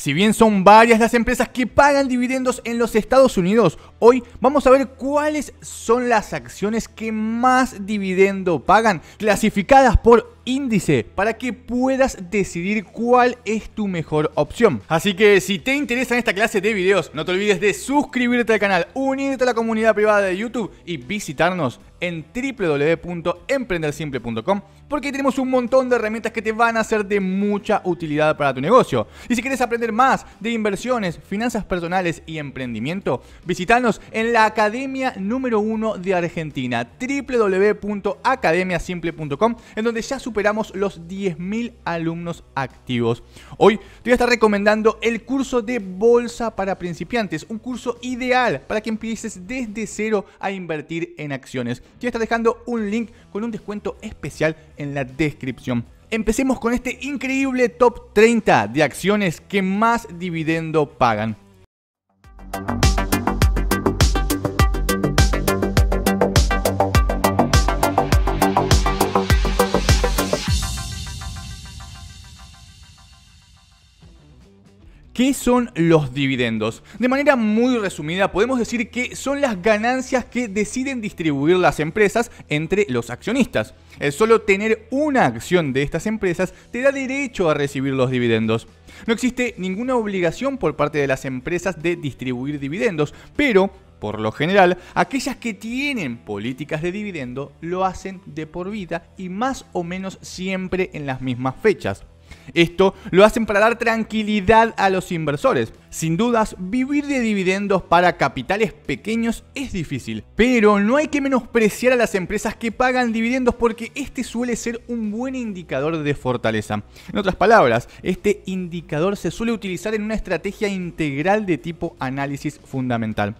Si bien son varias las empresas que pagan dividendos en los Estados Unidos, hoy vamos a ver cuáles son las acciones que más dividendo pagan, clasificadas por índice para que puedas decidir cuál es tu mejor opción. Así que si te interesan esta clase de videos, no te olvides de suscribirte al canal, unirte a la comunidad privada de YouTube y visitarnos en www.emprendersimple.com porque tenemos un montón de herramientas que te van a ser de mucha utilidad para tu negocio. Y si quieres aprender más de inversiones, finanzas personales y emprendimiento, visitarnos en la Academia número uno de Argentina, www.academiasimple.com, en donde ya superamos esperamos los 10.000 alumnos activos. Hoy te voy a estar recomendando el curso de Bolsa para principiantes, un curso ideal para que empieces desde cero a invertir en acciones. Te voy a estar dejando un link con un descuento especial en la descripción. Empecemos con este increíble top 30 de acciones que más dividendo pagan. ¿Qué son los dividendos? De manera muy resumida, podemos decir que son las ganancias que deciden distribuir las empresas entre los accionistas. El solo tener una acción de estas empresas te da derecho a recibir los dividendos. No existe ninguna obligación por parte de las empresas de distribuir dividendos, pero por lo general, aquellas que tienen políticas de dividendo lo hacen de por vida y más o menos siempre en las mismas fechas. Esto lo hacen para dar tranquilidad a los inversores. Sin dudas, vivir de dividendos para capitales pequeños es difícil, pero no hay que menospreciar a las empresas que pagan dividendos porque este suele ser un buen indicador de fortaleza. En otras palabras, este indicador se suele utilizar en una estrategia integral de tipo análisis fundamental.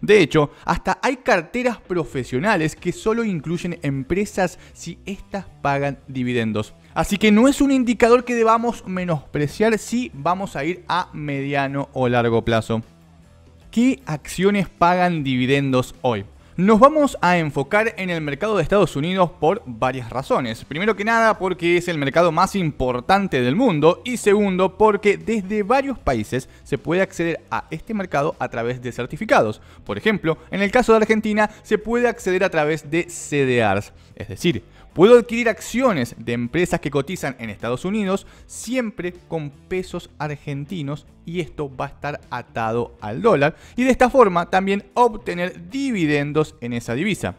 De hecho, hasta hay carteras profesionales que solo incluyen empresas si éstas pagan dividendos. Así que no es un indicador que debamos menospreciar si vamos a ir a mediano o largo plazo. ¿Qué acciones pagan dividendos hoy? Nos vamos a enfocar en el mercado de Estados Unidos por varias razones. Primero que nada porque es el mercado más importante del mundo y segundo porque desde varios países se puede acceder a este mercado a través de certificados. Por ejemplo, en el caso de Argentina se puede acceder a través de CDRs, es decir, Puedo adquirir acciones de empresas que cotizan en Estados Unidos siempre con pesos argentinos y esto va a estar atado al dólar y de esta forma también obtener dividendos en esa divisa.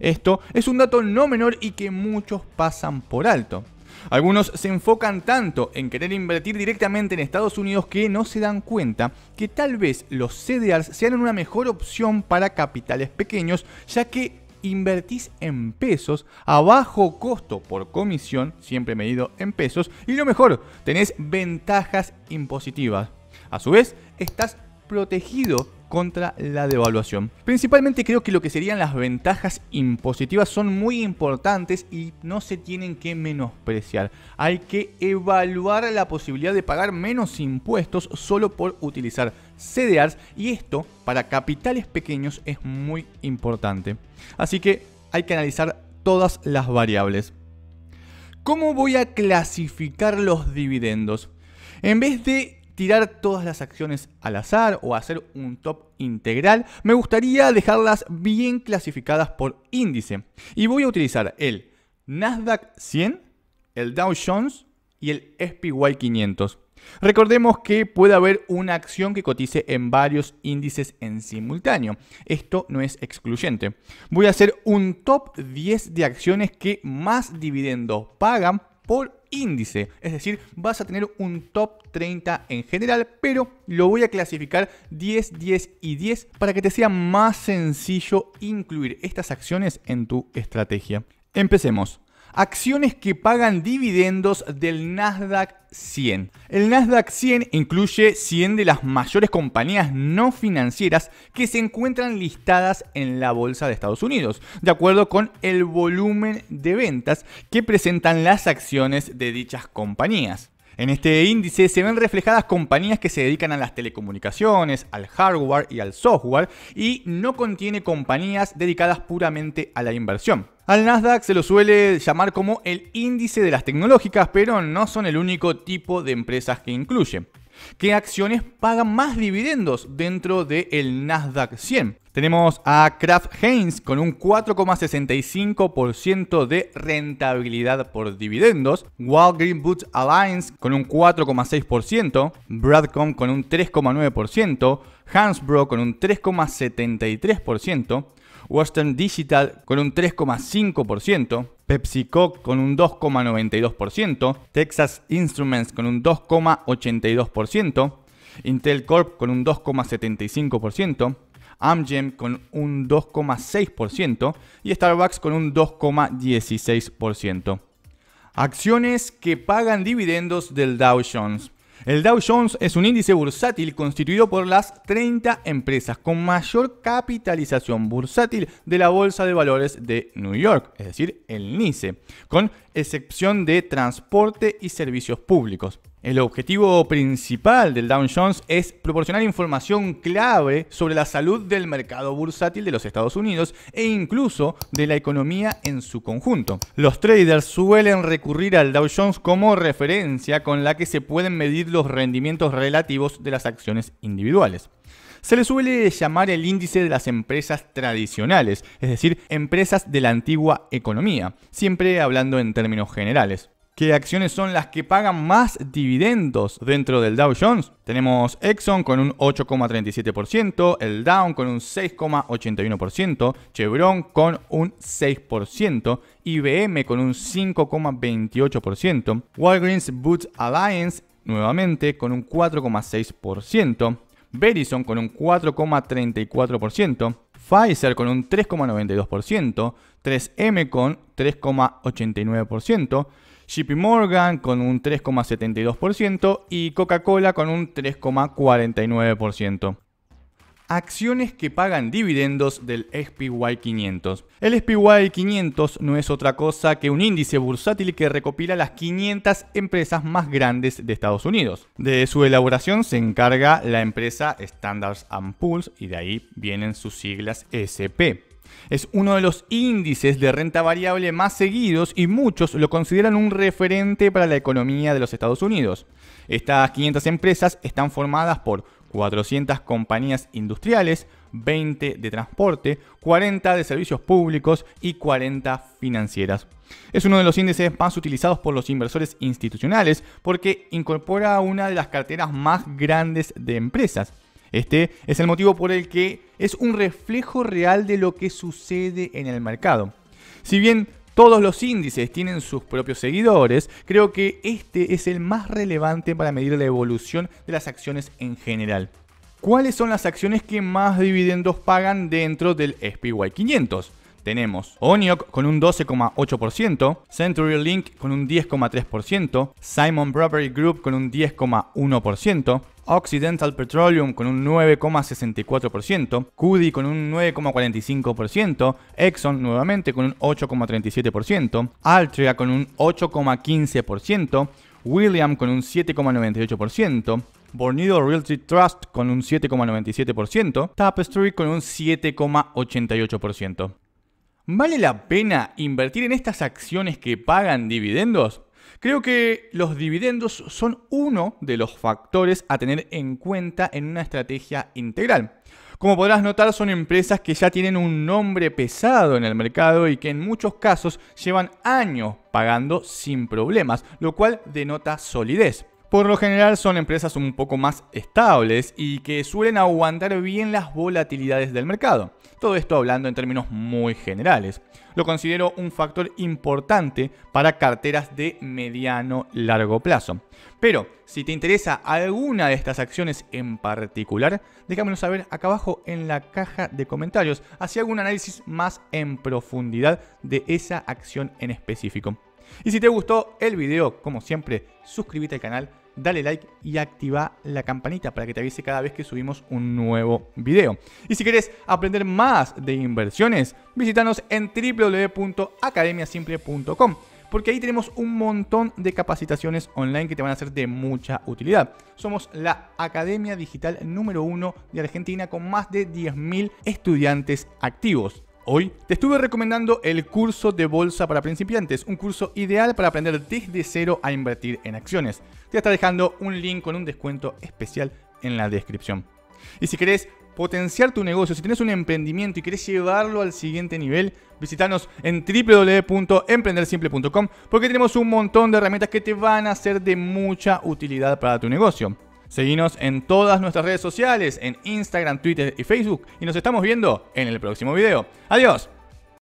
Esto es un dato no menor y que muchos pasan por alto. Algunos se enfocan tanto en querer invertir directamente en Estados Unidos que no se dan cuenta que tal vez los CDRs sean una mejor opción para capitales pequeños, ya que invertís en pesos a bajo costo por comisión, siempre medido en pesos, y lo mejor, tenés ventajas impositivas. A su vez, estás protegido contra la devaluación. Principalmente creo que lo que serían las ventajas impositivas son muy importantes y no se tienen que menospreciar. Hay que evaluar la posibilidad de pagar menos impuestos solo por utilizar CDRs y esto para capitales pequeños es muy importante. Así que hay que analizar todas las variables. ¿Cómo voy a clasificar los dividendos? En vez de tirar todas las acciones al azar o hacer un top integral, me gustaría dejarlas bien clasificadas por índice. Y voy a utilizar el Nasdaq 100, el Dow Jones y el SPY 500. Recordemos que puede haber una acción que cotice en varios índices en simultáneo. Esto no es excluyente. Voy a hacer un top 10 de acciones que más dividendos pagan por índice, es decir, vas a tener un top 30 en general, pero lo voy a clasificar 10, 10 y 10 para que te sea más sencillo incluir estas acciones en tu estrategia. Empecemos acciones que pagan dividendos del Nasdaq 100. El Nasdaq 100 incluye 100 de las mayores compañías no financieras que se encuentran listadas en la bolsa de Estados Unidos, de acuerdo con el volumen de ventas que presentan las acciones de dichas compañías. En este índice se ven reflejadas compañías que se dedican a las telecomunicaciones, al hardware y al software, y no contiene compañías dedicadas puramente a la inversión. Al Nasdaq se lo suele llamar como el índice de las tecnológicas, pero no son el único tipo de empresas que incluye. ¿Qué acciones pagan más dividendos dentro del Nasdaq 100? Tenemos a Kraft Heinz con un 4,65% de rentabilidad por dividendos, Walgreens Boots Alliance con un 4,6%, Bradcom con un 3,9%, Hansbro con un 3,73%, Western Digital con un 3,5%, PepsiCo con un 2,92%, Texas Instruments con un 2,82%, Intel Corp con un 2,75%, Amgen con un 2,6% y Starbucks con un 2,16%. Acciones que pagan dividendos del Dow Jones. El Dow Jones es un índice bursátil constituido por las 30 empresas con mayor capitalización bursátil de la Bolsa de Valores de New York, es decir, el NICE, con excepción de transporte y servicios públicos. El objetivo principal del Dow Jones es proporcionar información clave sobre la salud del mercado bursátil de los Estados Unidos e incluso de la economía en su conjunto. Los traders suelen recurrir al Dow Jones como referencia con la que se pueden medir los rendimientos relativos de las acciones individuales. Se le suele llamar el índice de las empresas tradicionales, es decir, empresas de la antigua economía, siempre hablando en términos generales qué acciones son las que pagan más dividendos dentro del Dow Jones. Tenemos Exxon con un 8,37%, el Dow con un 6,81%, Chevron con un 6%, IBM con un 5,28%, Walgreens Boots Alliance nuevamente con un 4,6%, Verizon con un 4,34%, Pfizer con un 3,92%, 3M con 3,89%, JP Morgan con un 3,72% y Coca-Cola con un 3,49%. Acciones que pagan dividendos del SPY 500. El SPY 500 no es otra cosa que un índice bursátil que recopila las 500 empresas más grandes de Estados Unidos. De su elaboración se encarga la empresa Standards Pools y de ahí vienen sus siglas SP. Es uno de los índices de renta variable más seguidos y muchos lo consideran un referente para la economía de los Estados Unidos. Estas 500 empresas están formadas por 400 compañías industriales, 20 de transporte, 40 de servicios públicos y 40 financieras. Es uno de los índices más utilizados por los inversores institucionales porque incorpora una de las carteras más grandes de empresas. Este es el motivo por el que es un reflejo real de lo que sucede en el mercado. Si bien todos los índices tienen sus propios seguidores, creo que este es el más relevante para medir la evolución de las acciones en general. ¿Cuáles son las acciones que más dividendos pagan dentro del SPY 500? tenemos Oniok con un 12,8%, CenturyLink Link con un 10,3%, Simon Property Group con un 10,1%, Occidental Petroleum con un 9,64%, Cudi con un 9,45%, Exxon nuevamente con un 8,37%, Altria con un 8,15%, William con un 7,98%, Bornido Realty Trust con un 7,97%, Tapestry con un 7,88%. ¿Vale la pena invertir en estas acciones que pagan dividendos? Creo que los dividendos son uno de los factores a tener en cuenta en una estrategia integral. Como podrás notar, son empresas que ya tienen un nombre pesado en el mercado y que en muchos casos llevan años pagando sin problemas, lo cual denota solidez por lo general son empresas un poco más estables y que suelen aguantar bien las volatilidades del mercado. Todo esto hablando en términos muy generales. Lo considero un factor importante para carteras de mediano largo plazo. Pero si te interesa alguna de estas acciones en particular, déjamelo saber acá abajo en la caja de comentarios. Así algún un análisis más en profundidad de esa acción en específico. Y si te gustó el video, como siempre, suscríbete al canal, dale like y activa la campanita para que te avise cada vez que subimos un nuevo video. Y si querés aprender más de inversiones, visítanos en www.academiasimple.com porque ahí tenemos un montón de capacitaciones online que te van a ser de mucha utilidad. Somos la academia digital número uno de Argentina con más de 10.000 estudiantes activos. Hoy te estuve recomendando el curso de bolsa para principiantes, un curso ideal para aprender desde cero a invertir en acciones. Te está dejando un link con un descuento especial en la descripción. Y si querés potenciar tu negocio, si tienes un emprendimiento y querés llevarlo al siguiente nivel, visitanos en www.emprendersimple.com porque tenemos un montón de herramientas que te van a ser de mucha utilidad para tu negocio. Seguinos en todas nuestras redes sociales, en Instagram, Twitter y Facebook, y nos estamos viendo en el próximo video. Adiós.